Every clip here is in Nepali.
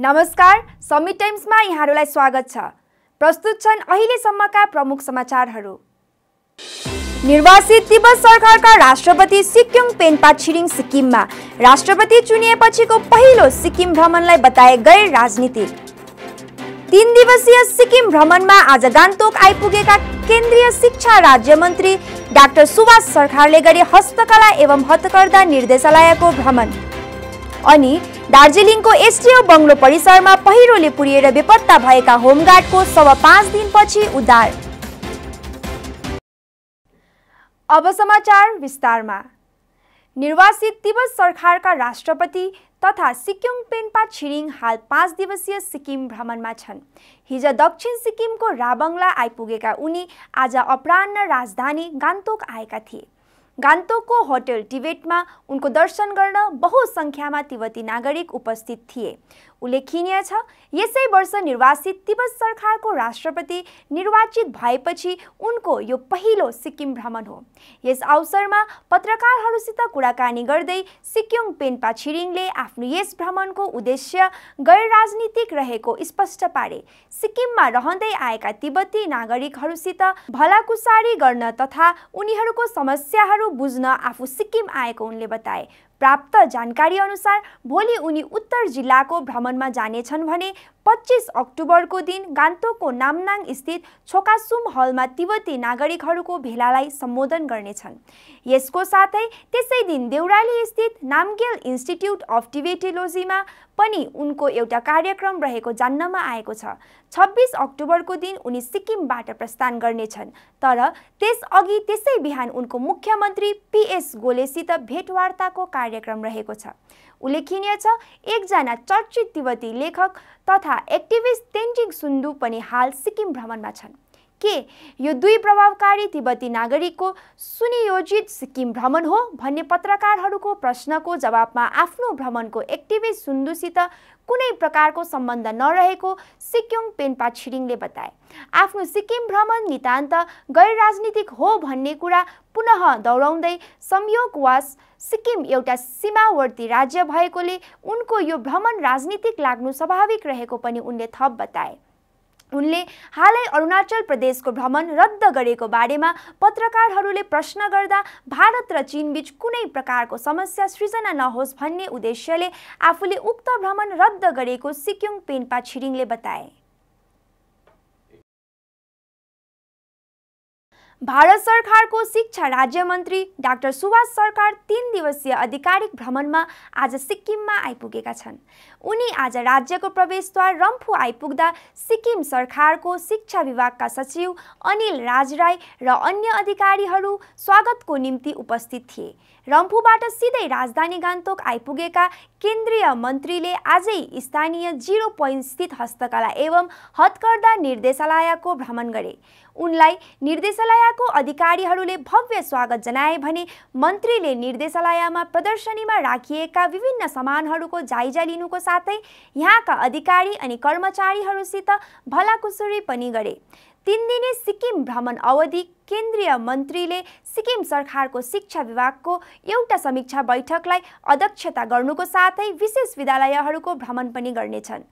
नमस्कार समी टाइम्समा यहाँहरूलाई स्वागत छ प्रस्तुत छन् अहिलेसम्मका प्रमुख समाचारहरू निर्वाचित तिब्बत सरकारका राष्ट्रपति सिक्किम पेन्पा छिरिङ सिक्किममा राष्ट्रपति चुनिएपछिको पहिलो सिक्किम भ्रमणलाई बताए गैर राजनीति तीन दिवसीय सिक्किम भ्रमणमा आज गान्तोक आइपुगेका केन्द्रीय शिक्षा राज्य मन्त्री डाक्टर सुभाष सरकारले गरे हस्तकला एवं हतकर्दा निर्देशालयको भ्रमण अनि दार्जिलिङको एसटिओ बङ्गलो परिसरमा पहिरोले पुर्याएर बेपत्ता भएका होमगार्डको सब पाँच दिनपछि उद्धार अब समाचार विस्तारमा निर्वासित तिब्बत सरकारका राष्ट्रपति तथा सिक्किम पेन्पा छिरिङ हाल पाँच दिवसीय सिक्किम भ्रमणमा छन् हिज दक्षिण सिक्किमको राबङला आइपुगेका उनी आज अपरान्न राजधानी गान्तोक आएका थिए गांतोक को होटल टिबेट में उनको दर्शन बहुसंख्या में तिब्बती नागरिक उपस्थित थे उल्लेखनीय छ यसै वर्ष निर्वासित तिब्बत सरकारको राष्ट्रपति निर्वाचित भएपछि उनको यो पहिलो सिक्किम भ्रमण हो यस अवसरमा पत्रकारहरूसित कुराकानी गर्दै सिक्किम पेन्पा छिरिङले आफ्नो यस भ्रमणको उद्देश्य गैर राजनीतिक रहेको स्पष्ट पारे सिक्किममा रहँदै आएका तिब्बती नागरिकहरूसित भलाकुसारी गर्न तथा उनीहरूको समस्याहरू बुझ्न आफू सिक्किम आएको उनले बताए प्राप्त जानकारी अनुसार भोलि उनी उत्तर जिल्लाको भ्रमणमा जानेछन् भने पच्चिस अक्टोबरको दिन गान्तोकको नामनाङ स्थित छोकासुम हलमा तिब्बती नागरिकहरूको भेलालाई सम्बोधन गर्नेछन् यसको साथै त्यसै दिन देउराली स्थित नामगेल इन्स्टिट्युट अफ टिबेटिलोजीमा पनि उनको एउटा कार्यक्रम रहेको जान्नमा आएको छ छब्बिस अक्टोबरको दिन उनी सिक्किमबाट प्रस्थान गर्नेछन् तर त्यसअघि त्यसै बिहान उनको मुख्यमन्त्री पिएस गोलेसित भेटवार्ताको कार्यक्रम रहेको छ उल्लेखनीय छ एकजना चर्चित तिब्बती लेखक तथा एक्टिभिस्ट तेन्जिङ सुन्दु पनि हाल सिक्किम भ्रमणमा छन् के यो दुई प्रभावकारी तिब्बती नागरिकको सुनियोजित सिक्किम भ्रमण हो भन्ने पत्रकारहरूको प्रश्नको जवाबमा आफ्नो भ्रमणको एक्टिभिस्ट सुन्दुसित कुनै प्रकारको सम्बन्ध नरहेको सिक्योङ पेन्पा छिरिङले बताए आफ्नो सिक्किम भ्रमण नितान्त गैर राजनीतिक हो भन्ने कुरा पुनः दोहोऱ्याउँदै संयोगवास सिक्किम एउटा सीमावर्ती राज्य भएकोले उनको यो भ्रमण राजनीतिक लाग्नु स्वाभाविक रहेको पनि उनले थप बताए उनले हालै अरुणाचल प्रदेशको भ्रमण रद्द गरेको बारेमा पत्रकारहरूले प्रश्न गर्दा भारत र चीनबीच कुनै प्रकारको समस्या सृजना नहोस् भन्ने उद्देश्यले आफूले उक्त भ्रमण रद्द गरेको सिक्किम पेन्पा छिरिङले बताए भारत सरकारको शिक्षा राज्य मन्त्री डाक्टर सुभाष सरकार तिन दिवसीय आधिकारिक भ्रमणमा आज सिक्किममा आइपुगेका छन् उनी आज राज्यको प्रवेशद्वार रम्फू आइपुग्दा सिक्किम सरकारको शिक्षा विभागका सचिव अनिल राजराई र अन्य अधिकारीहरू स्वागतको निम्ति उपस्थित थिए रम्फूबाट सिधै राजधानी गान्तोक आइपुगेका केन्द्रीय मन्त्रीले आजै स्थानीय जिरो स्थित हस्तकला एवं हतकर्दा निर्देशालयको भ्रमण गरे उनलाई निर्देशालयको अधिकारीहरूले भव्य स्वागत जनाए भने मन्त्रीले निर्देशालयमा प्रदर्शनीमा राखिएका विभिन्न सामानहरूको जायजा लिनुको साथै यहाँका अधिकारी अनि कर्मचारीहरूसित भलाकुसुरी पनि गरे तिन दिने सिक्किम भ्रमण अवधि केन्द्रीय मन्त्रीले सिक्किम सरकारको शिक्षा विभागको एउटा समीक्षा बैठकलाई अध्यक्षता गर्नुको साथै विशेष विद्यालयहरूको भ्रमण पनि गर्नेछन्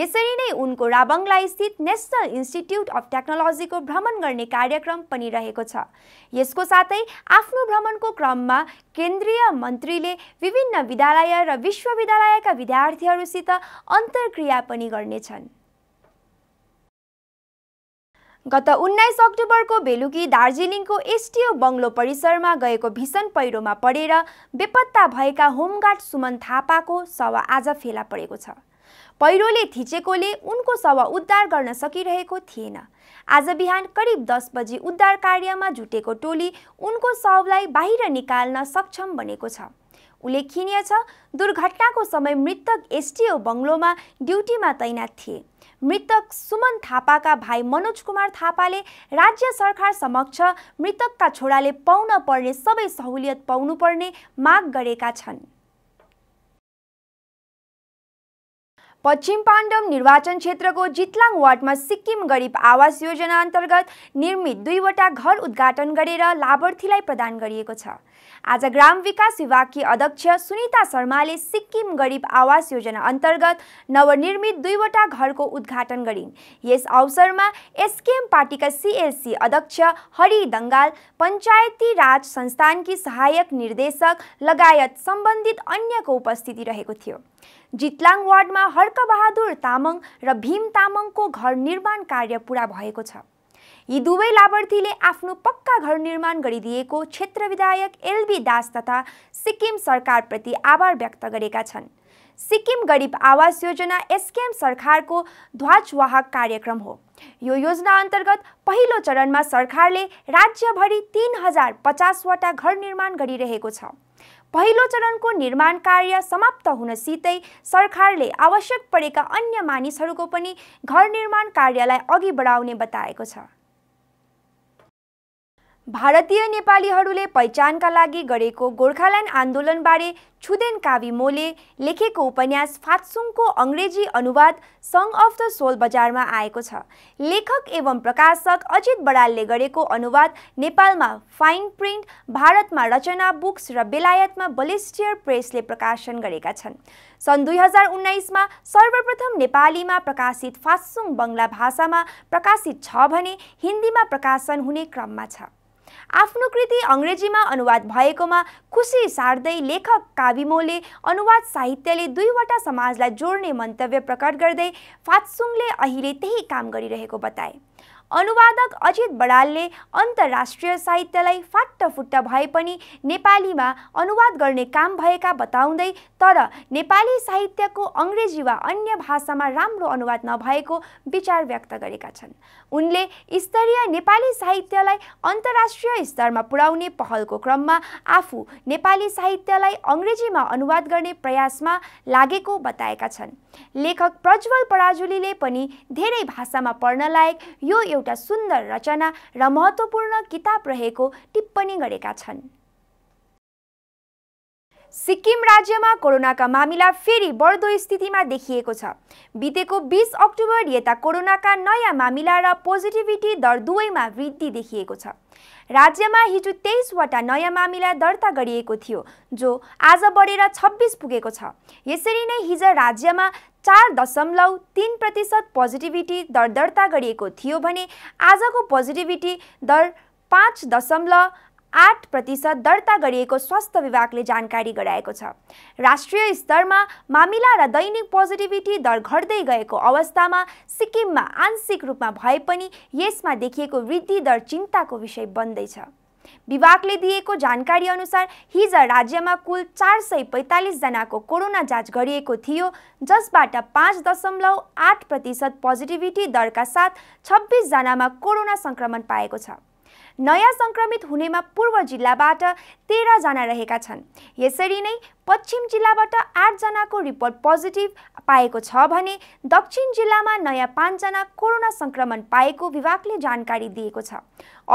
यसरी नै उनको राबङ्ला स्थित नेसनल इन्स्टिट्युट अफ टेक्नोलोजीको भ्रमण गर्ने कार्यक्रम पनि रहेको छ यसको साथै आफ्नो भ्रमणको क्रममा केन्द्रीय मन्त्रीले विभिन्न विद्यालय र विश्वविद्यालयका विद्यार्थीहरूसित अन्तर्क्रिया पनि गर्नेछन् गत उन्नाइस अक्टोबरको बेलुकी दार्जिलिङको एसटिओ बङ्गलो परिसरमा गएको भीषण पहिरोमा परेर बेपत्ता भएका होमगार्ड सुमन थापाको शव आज फेला परेको छ पहिरोले थिचेकोले उनको शव उद्धार गर्न सकिरहेको थिएन आज बिहान करिब दस बजी उद्धार कार्यमा जुटेको टोली उनको शवलाई बाहिर निकाल्न सक्षम बनेको छ उल्लेखनीय छ दुर्घटनाको समय मृतक एसटिओ बङ्गलोमा ड्युटीमा तैनात थिए मृतक सुमन थापाका भाइ मनोज कुमार थापाले राज्य सरकार समक्ष मृतकका छोराले पाउन पर्ने सबै सहुलियत पाउनुपर्ने माग गरेका छन् पश्चिम पाण्डव निर्वाचन क्षेत्रको जितलाङ वार्डमा सिक्किम गरिब आवास योजना अन्तर्गत निर्मित दुईवटा घर उद्घाटन गरेर लाभार्थीलाई प्रदान गरिएको छ आज ग्राम विकास विभागकी अध्यक्ष सुनिता शर्माले सिक्किम गरिब आवास योजना अन्तर्गत नवनिर्मित दुईवटा घरको उद्घाटन गरिन् यस अवसरमा एसकेएम पार्टीका सिएलसी अध्यक्ष हरि दङ्गाल पञ्चायती राज संस्थानकी सहायक निर्देशक लगायत सम्बन्धित अन्यको उपस्थिति रहेको थियो जितलाङ वार्डमा हर्कबहादुर तामाङ र भीम तामाङको घर निर्माण कार्य पुरा भएको छ यी दुवै लाभार्थीले आफ्नो पक्का घर निर्माण गरिदिएको क्षेत्र विधायक एलबी दास तथा सिक्किम सरकारप्रति आभार व्यक्त गरेका छन् सिक्किम गरिब आवास योजना एसकेएम सरकारको ध्वजवाहक कार्यक्रम हो यो योजना अन्तर्गत पहिलो चरणमा सरकारले राज्यभरि तिन हजार पचासवटा घर निर्माण गरिरहेको छ पहिलो चरणको निर्माण कार्य समाप्त हुनसितै सरकारले आवश्यक परेका अन्य मानिसहरूको पनि घर निर्माण कार्यलाई अघि बढाउने बताएको छ भारतीय नेपालीहरूले पहिचानका लागि गरेको गोर्खाल्यान्ड आन्दोलनबारे छुदेन कावि मोले लेखेको उपन्यास फात्सुङको अङ्ग्रेजी अनुवाद सङ अफ द सोल बजारमा आएको छ लेखक एवं प्रकाशक अजित बडालले गरेको अनुवाद नेपालमा फाइन प्रिन्ट भारतमा रचना बुक्स र बेलायतमा बलिस्टियर प्रेसले प्रकाशन गरेका छन् सन् दुई हजार उन्नाइसमा सर्वप्रथम नेपालीमा प्रकाशित फात्सुङ बङ्गला भाषामा प्रकाशित छ भने हिन्दीमा प्रकाशन हुने क्रममा छ आफ्नो कृति अङ्ग्रेजीमा अनुवाद भएकोमा खुसी सार्दै लेखक काविमोले अनुवाद साहित्यले दुईवटा समाजलाई जोड्ने मन्तव्य प्रकट गर्दै फात्सुङले अहिले त्यही काम गरिरहेको बताए अनुवादक अजित बडालले अन्तर्राष्ट्रिय साहित्यलाई फुट्टा भए पनि नेपालीमा अनुवाद गर्ने काम भएका बताउँदै तर नेपाली साहित्यको अङ्ग्रेजी वा अन्य भाषामा राम्रो अनुवाद नभएको विचार व्यक्त गरेका छन् उनले स्तरीय नेपाली साहित्यलाई अन्तर्राष्ट्रिय स्तरमा पुर्याउने पहलको क्रममा आफू नेपाली साहित्यलाई अङ्ग्रेजीमा अनुवाद गर्ने प्रयासमा लागेको बताएका छन् लेखक प्रज्वल पराजुलीले पनि धेरै भाषामा पढ्न लायक यो एउटा सुन्दर रचना र महत्त्वपूर्ण किताब रहेको टिप्पणी गरेका छन् सिक्किम राज्यमा कोरोनाका मामिला फेरि बढ्दो स्थितिमा देखिएको छ बितेको बिस अक्टोबर यता कोरोनाका नयाँ मामिला र पोजिटिभिटी दर दुवैमा वृद्धि देखिएको छ राज्यमा हिजो तेइसवटा नयाँ मामिला दर्ता गरिएको थियो जो आज बढेर छब्बिस पुगेको छ यसरी नै हिजो राज्यमा चार दशमलव तिन प्रतिशत पोजिटिभिटी दर दर्ता गरिएको थियो भने आजको पोजिटिभिटी दर पाँच दशमलव आठ प्रतिशत दर्ता गरिएको स्वास्थ्य विभागले जानकारी गराएको छ राष्ट्रिय स्तरमा मामिला र दैनिक पोजिटिभिटी दर घट्दै गएको अवस्थामा सिक्किममा आंशिक रूपमा भए पनि यसमा देखिएको वृद्धि दर चिन्ताको विषय बन्दैछ विभागले दिएको जानकारी अनुसार हिज राज्यमा कुल चार सय पैँतालिसजनाको कोरोना जाँच गरिएको थियो जसबाट पाँच दशमलव आठ प्रतिशत पोजिटिभिटी दरका साथ छब्बिसजनामा कोरोना सङ्क्रमण पाएको छ नयाँ सङ्क्रमित हुनेमा पूर्व जिल्लाबाट तेह्रजना रहेका छन् यसरी नै पश्चिम जिल्लाबाट आठजनाको रिपोर्ट पोजिटिभ पाएको छ भने दक्षिण जिल्लामा नयाँ पाँचजना कोरोना सङ्क्रमण पाएको विभागले जानकारी दिएको छ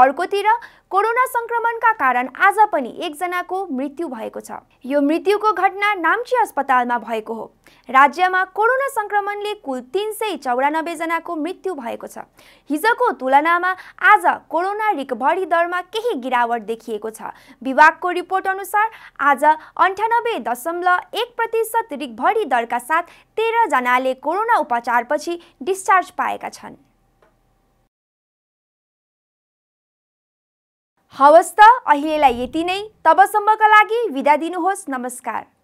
अर्कोतिर कोरोना सङ्क्रमणका कारण आज पनि एकजनाको मृत्यु भएको छ यो मृत्युको घटना नाम्ची अस्पतालमा भएको हो राज्यमा कोरोना सङ्क्रमणले कुल तिन सय चौरानब्बेजनाको मृत्यु भएको छ हिजोको तुलनामा आज कोरोना रिकभरी दरमा केही गिरावट देखिएको छ विभागको रिपोर्ट अनुसार आज अन्ठानब्बे दशमलव एक प्रतिशत रिकभरी दरका साथ जनाले कोरोना उपचारपछि डिस्चार्ज पाएका छन् हवस् त अहिलेलाई यति नै तबसम्मका लागि विदा दिनुहोस् नमस्कार